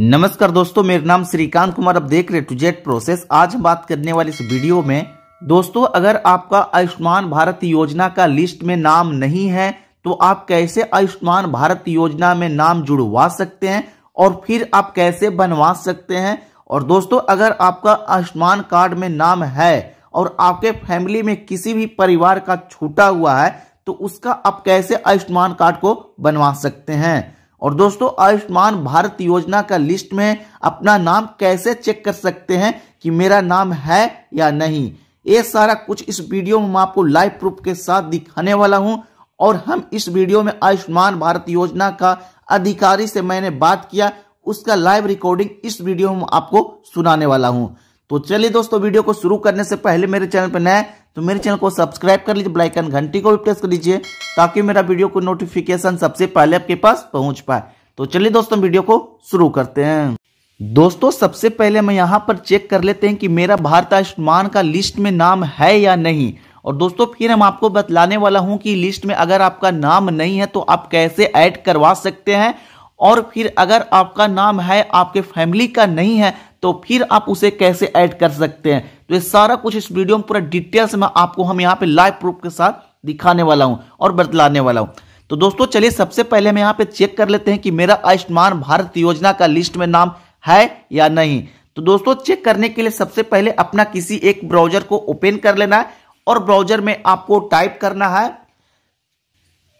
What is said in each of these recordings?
नमस्कार दोस्तों मेरा नाम श्रीकांत कुमार अब देख रहे टू जेट प्रोसेस आज हम बात करने वाले इस वीडियो में दोस्तों अगर आपका आयुष्मान भारत योजना का लिस्ट में नाम नहीं है तो आप कैसे आयुष्मान भारत योजना में नाम जुड़वा सकते हैं और फिर आप कैसे बनवा सकते हैं और दोस्तों अगर आपका आयुष्मान कार्ड में नाम है और आपके फैमिली में किसी भी परिवार का छूटा हुआ है तो उसका आप कैसे आयुष्मान कार्ड को बनवा सकते हैं और दोस्तों आयुष्मान भारत योजना का लिस्ट में अपना नाम कैसे चेक कर सकते हैं कि मेरा नाम है या नहीं ये सारा कुछ इस वीडियो में आपको लाइव प्रूफ के साथ दिखाने वाला हूं और हम इस वीडियो में आयुष्मान भारत योजना का अधिकारी से मैंने बात किया उसका लाइव रिकॉर्डिंग इस वीडियो में आपको सुनाने वाला हूं तो चलिए दोस्तों वीडियो को शुरू करने से पहले मेरे चैनल पर नए तो मेरे चैनल को सब्सक्राइब कर लीजिए ब्लाइकन घंटी को भी प्रेस कर लीजिए ताकि मेरा वीडियो को नोटिफिकेशन सबसे पहले आपके पास पहुंच पाए तो चलिए दोस्तों वीडियो को शुरू करते हैं दोस्तों सबसे पहले मैं यहाँ पर चेक कर लेते हैं कि मेरा भारत आयुष्मान का लिस्ट में नाम है या नहीं और दोस्तों फिर हम आपको बतलाने वाला हूं कि लिस्ट में अगर आपका नाम नहीं है तो आप कैसे ऐड करवा सकते हैं और फिर अगर आपका नाम है आपके फैमिली का नहीं है तो फिर आप उसे कैसे ऐड कर सकते हैं तो ये सारा कुछ इस वीडियो में पूरा डिटेल्स में आपको हम यहाँ पे लाइव प्रूफ के साथ दिखाने वाला हूँ और बतलाने वाला हूँ तो दोस्तों चलिए सबसे पहले हम यहाँ पे चेक कर लेते हैं कि मेरा आयुष्मान भारत योजना का लिस्ट में नाम है या नहीं तो दोस्तों चेक करने के लिए सबसे पहले अपना किसी एक ब्राउजर को ओपन कर लेना है और ब्राउजर में आपको टाइप करना है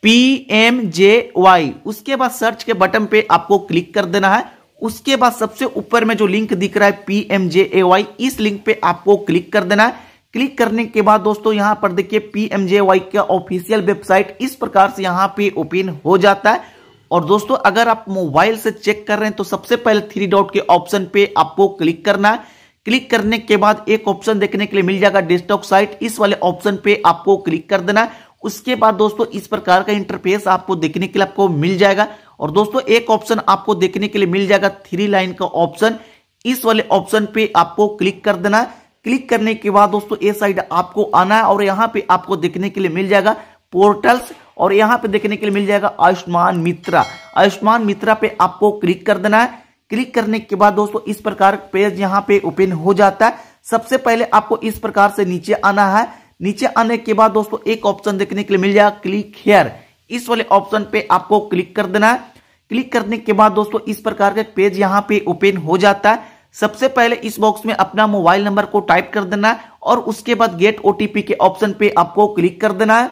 पी एम जे वाई उसके बाद सर्च के बटन पे आपको क्लिक कर देना है उसके बाद सबसे ऊपर में जो लिंक दिख रहा है पीएमजेएवाई इस लिंक पे आपको क्लिक कर देना है क्लिक करने के बाद दोस्तों यहां पर देखिए वाई का ऑफिशियल वेबसाइट इस प्रकार से यहां पे ओपन हो जाता है और दोस्तों अगर आप मोबाइल से चेक कर रहे हैं तो सबसे पहले थ्री डॉट के ऑप्शन पे आपको क्लिक करना है क्लिक करने के बाद एक ऑप्शन देखने के लिए मिल जाएगा डेस्कटॉप साइट इस वाले ऑप्शन पे आपको क्लिक कर देना है उसके बाद दोस्तों इस प्रकार का इंटरफेस आपको देखने के लिए आपको मिल जाएगा और दोस्तों एक ऑप्शन आपको देखने के लिए मिल जाएगा थ्री लाइन का ऑप्शन इस वाले ऑप्शन पे आपको क्लिक कर देना है क्लिक करने के बाद दोस्तों ए साइड आपको आना है और यहाँ पे आपको देखने के लिए मिल जाएगा पोर्टल्स और यहाँ पे देखने के लिए मिल जाएगा आयुष्मान मित्रा आयुष्मान मित्रा पे आपको क्लिक कर देना है क्लिक करने के बाद दोस्तों इस प्रकार पेज यहाँ पे ओपन हो जाता है सबसे पहले आपको इस प्रकार से नीचे आना है नीचे आने के बाद दोस्तों एक ऑप्शन देखने के लिए मिल जाएगा क्लिक हेयर इस वाले ऑप्शन पे आपको क्लिक कर देना है क्लिक करने के बाद दोस्तों इस प्रकार का पेज यहाँ पे ओपन हो जाता है सबसे पहले इस बॉक्स में अपना मोबाइल नंबर को टाइप कर देना है और उसके बाद गेट ओटीपी के ऑप्शन पे आपको क्लिक कर देना है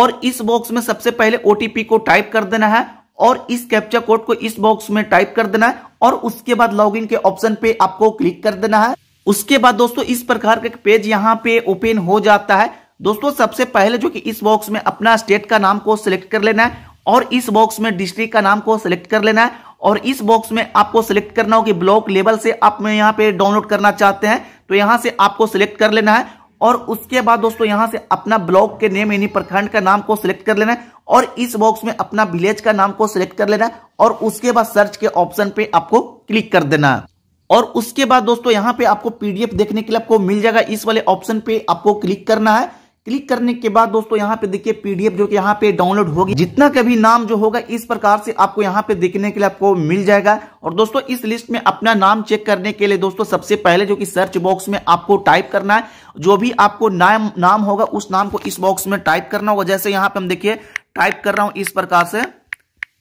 और इस बॉक्स में सबसे पहले ओटीपी को टाइप कर देना है और इस कैप्चा कोड को इस बॉक्स में टाइप कर देना है और उसके बाद लॉगिन के ऑप्शन पे आपको क्लिक कर देना है उसके बाद दोस्तों इस प्रकार का पेज यहां पे ओपन हो जाता है दोस्तों सबसे पहले जो कि इस बॉक्स में अपना स्टेट का नाम को सिलेक्ट कर लेना है और इस बॉक्स में डिस्ट्रिक्ट का नाम को सिलेक्ट कर लेना है और इस बॉक्स में आपको सिलेक्ट करना हो कि ब्लॉक लेवल से आप यहाँ पे डाउनलोड करना चाहते हैं तो यहाँ से आपको सिलेक्ट कर लेना है और उसके बाद दोस्तों यहाँ से अपना ब्लॉक के नेम यानी प्रखंड का नाम को सिलेक्ट कर लेना है और इस बॉक्स में अपना विलेज का नाम को सिलेक्ट कर लेना है और उसके बाद सर्च के ऑप्शन पे आपको क्लिक कर देना है और उसके बाद दोस्तों यहां पे आपको पीडीएफ देखने के लिए आपको मिल जाएगा इस वाले ऑप्शन पे आपको क्लिक करना है क्लिक करने के बाद दोस्तों यहाँ पे देखिए पीडीएफ जो कि यहाँ पे डाउनलोड होगी जितना का भी नाम जो होगा इस प्रकार से आपको यहाँ पे देखने के लिए आपको मिल जाएगा और दोस्तों इस लिस्ट में अपना नाम चेक करने के लिए दोस्तों सबसे पहले जो कि सर्च बॉक्स में आपको टाइप करना है जो भी आपको नाम नाम होगा उस नाम को इस बॉक्स में टाइप करना होगा जैसे यहाँ पे हम देखिए टाइप कर रहा हूं इस प्रकार से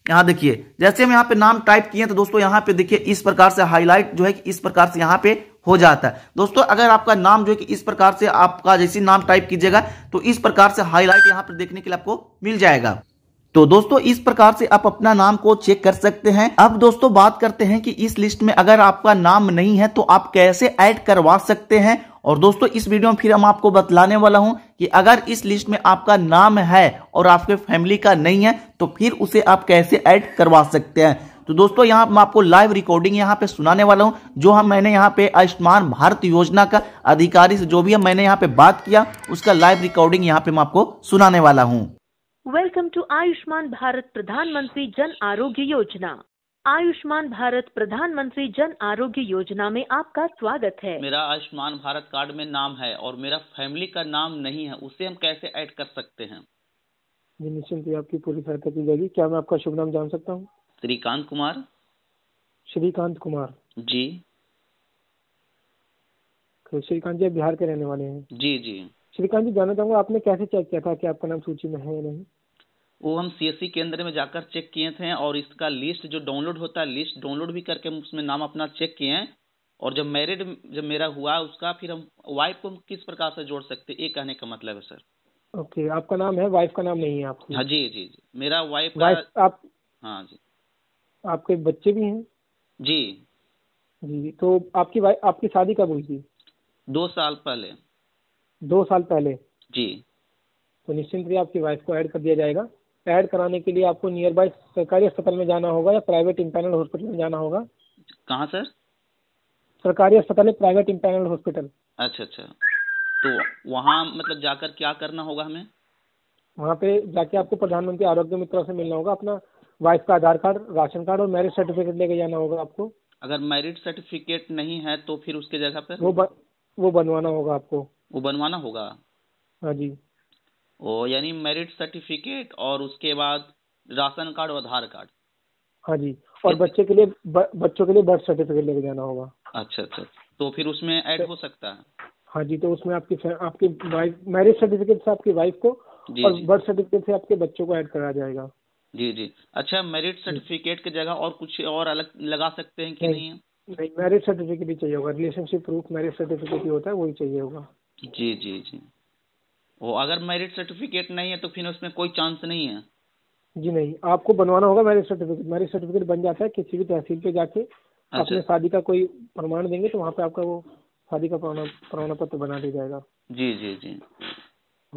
यहां देखिए जैसे हम यहां पे नाम टाइप किए तो दोस्तों यहां पे देखिए इस प्रकार से हाईलाइट जो है कि इस प्रकार से यहां पे हो जाता है दोस्तों अगर आपका नाम जो है कि इस प्रकार से आपका जैसे नाम टाइप कीजिएगा तो इस प्रकार से हाईलाइट यहां पर देखने के लिए आपको मिल जाएगा तो दोस्तों इस प्रकार से आप अपना नाम को चेक कर सकते हैं अब दोस्तों बात करते हैं कि इस लिस्ट में अगर आपका नाम नहीं है तो आप कैसे ऐड करवा सकते हैं और दोस्तों इस वीडियो में फिर हम आपको बतलाने वाला हूं कि अगर इस लिस्ट में आपका नाम है और आपके फैमिली का नहीं है तो फिर उसे आप कैसे ऐड करवा सकते हैं तो दोस्तों यहाँ मैं आपको लाइव रिकॉर्डिंग यहाँ पे सुनाने वाला हूँ जो हम मैंने यहाँ पे आयुष्मान भारत योजना का अधिकारी से जो भी है मैंने यहाँ पे बात किया उसका लाइव रिकॉर्डिंग यहाँ पे मैं आपको सुनाने वाला हूँ वेलकम टू आयुष्मान भारत प्रधानमंत्री जन आरोग्य योजना आयुष्मान भारत प्रधानमंत्री जन आरोग्य योजना में आपका स्वागत है मेरा आयुष्मान भारत कार्ड में नाम है और मेरा फैमिली का नाम नहीं है उसे हम कैसे ऐड कर सकते हैं जी निश्चिंत आपकी पूरी सहायता की जाएगी क्या मैं आपका शुभ नाम जान सकता हूँ श्रीकांत कुमार श्रीकांत कुमार जी तो श्रीकांत जी बिहार के रहने वाले हैं जी जी श्रीकांत जी जानना चाहूंगा आपने कैसे चेक किया था कि आपका नाम सूची में है या नहीं वो हम सीएससी e केंद्र में जाकर चेक किए थे और इसका लिस्ट जो डाउनलोड होता है लिस्ट डाउनलोड भी करके हम उसमें नाम अपना चेक किए हैं और जब मैरिड जब मेरा हुआ उसका फिर हम वाइफ को किस प्रकार से जोड़ सकते ये कहने का मतलब है सर ओके आपका नाम है वाइफ का नाम नहीं है आपकी हाँ जी जी जी मेरा वाइफ का आप हाँ जी आपके बच्चे भी हैं जी जी तो आपकी वाइफ आपकी शादी कब हुई थी दो साल पहले दो साल पहले जी तो निश्चिंत रहिए आपकी वाइफ को ऐड कर दिया जाएगा ऐड कराने के लिए आपको नियर बाय सरकारी अस्पताल में जाना होगा या प्राइवेट इम्पैनल हॉस्पिटल में जाना होगा कहाँ सर सरकारी अस्पताल है प्राइवेट इम्पैनल हॉस्पिटल अच्छा अच्छा तो वहाँ मतलब जाकर क्या करना होगा हमें वहाँ पे जाके आपको प्रधानमंत्री आरोग्य मित्र से मिलना होगा अपना वाइफ का आधार कार्ड राशन कार्ड और मैरिज सर्टिफिकेट लेके जाना होगा आपको अगर मैरिज सर्टिफिकेट नहीं है तो फिर उसके जगह पर वो ब, वो बनवाना होगा आपको वो बनवाना होगा हाँ जी ओ यानी मेरिट सर्टिफिकेट और उसके बाद राशन कार्ड और आधार कार्ड हाँ जी और बच्चे के लिए ब, बच्चों के लिए बर्थ सर्टिफिकेट लेके जाना होगा अच्छा अच्छा तो फिर उसमें ऐड तो- हो सकता है हाँ जी तो उसमें आपकी आपकी वाइफ मैरिज सर्टिफिकेट से आपकी वाइफ को जी, और बर्थ सर्टिफिकेट से आपके बच्चों को ऐड करा जाएगा जी जी अच्छा मेरिट सर्टिफिकेट की जगह और कुछ और अलग लगा सकते हैं कि नहीं, नहीं मैरिज सर्टिफिकेट ही चाहिए होगा रिलेशनशिप प्रूफ मैरिज सर्टिफिकेट ही होता है वही चाहिए होगा जी जी जी वो अगर मेरिट सर्टिफिकेट नहीं है तो फिर उसमें कोई चांस नहीं है जी नहीं आपको बनवाना होगा मैरिज सर्टिफिकेट मेरिट सर्टिफिकेट बन जाता है किसी भी तहसील पे जाके अच्छा। अपने शादी का कोई प्रमाण देंगे तो वहाँ पे आपका वो शादी का प्रमाण पत्र बना दिया जाएगा जी जी जी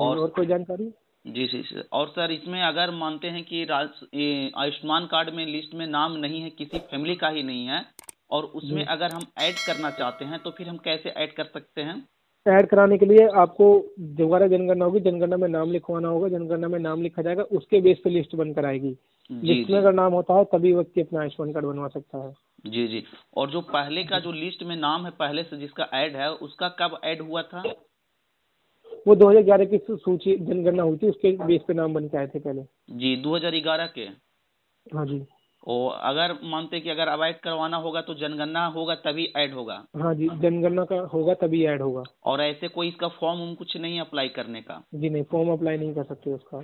और, और कोई जानकारी जी जी सर और सर इसमें अगर मानते हैं कि आयुष्मान कार्ड में लिस्ट में नाम नहीं है किसी फैमिली का ही नहीं है और उसमें अगर हम ऐड करना चाहते हैं तो फिर हम कैसे ऐड कर सकते हैं ऐड कराने के लिए आपको दोबारा जनगणना होगी जनगणना में नाम लिखवाना होगा जनगणना में नाम लिखा जाएगा उसके बेस पे लिस्ट बनकर आएगी जिसमें अगर नाम होता है तभी व्यक्ति अपना आयुष्मान कार्ड बनवा सकता है जी जी और जो पहले का जो लिस्ट में नाम है पहले से जिसका ऐड है उसका कब ऐड हुआ था वो 2011 की सूची जनगणना हुई थी उसके बेस पे नाम बन के आए थे पहले जी 2011 के हाँ जी और अगर मानते कि अगर अवैध करवाना होगा तो जनगणना होगा तभी ऐड होगा हाँ जी जनगणना का होगा तभी ऐड होगा और ऐसे कोई इसका फॉर्म कुछ नहीं अप्लाई करने का जी नहीं फॉर्म अप्लाई नहीं कर सकते उसका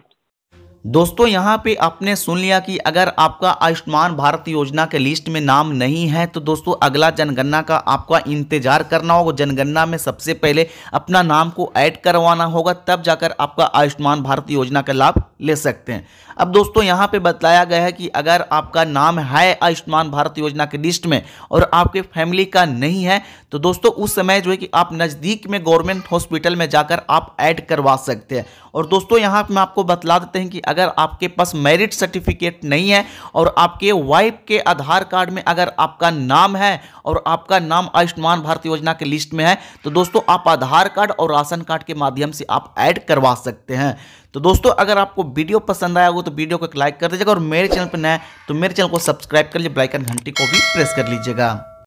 दोस्तों यहाँ पे आपने सुन लिया कि अगर आपका आयुष्मान भारत योजना के लिस्ट में नाम नहीं है तो दोस्तों अगला जनगणना का आपका इंतजार करना होगा जनगणना में सबसे पहले अपना नाम को ऐड करवाना होगा तब जाकर आपका आयुष्मान भारत योजना का लाभ ले सकते हैं अब दोस्तों यहाँ पे बताया गया है कि अगर आपका नाम है आयुष्मान भारत योजना के लिस्ट में और आपके फैमिली का नहीं है तो दोस्तों उस समय जो है कि आप नज़दीक में गवर्नमेंट हॉस्पिटल में जाकर आप ऐड करवा सकते हैं और दोस्तों यहाँ पर आपको बतला देते हैं कि अगर आपके पास मेरिट सर्टिफिकेट नहीं है और आपके वाइफ के आधार कार्ड में अगर आपका नाम है और आपका नाम आयुष्मान भारत योजना के लिस्ट में है तो दोस्तों आप आधार कार्ड और राशन कार्ड के माध्यम से आप ऐड करवा सकते हैं तो दोस्तों अगर आपको वीडियो पसंद आया हो तो वीडियो को एक लाइक कर दीजिएगा और मेरे चैनल पर नया तो मेरे चैनल को सब्सक्राइब कर लीजिए ब्लाइकन घंटी को भी प्रेस कर लीजिएगा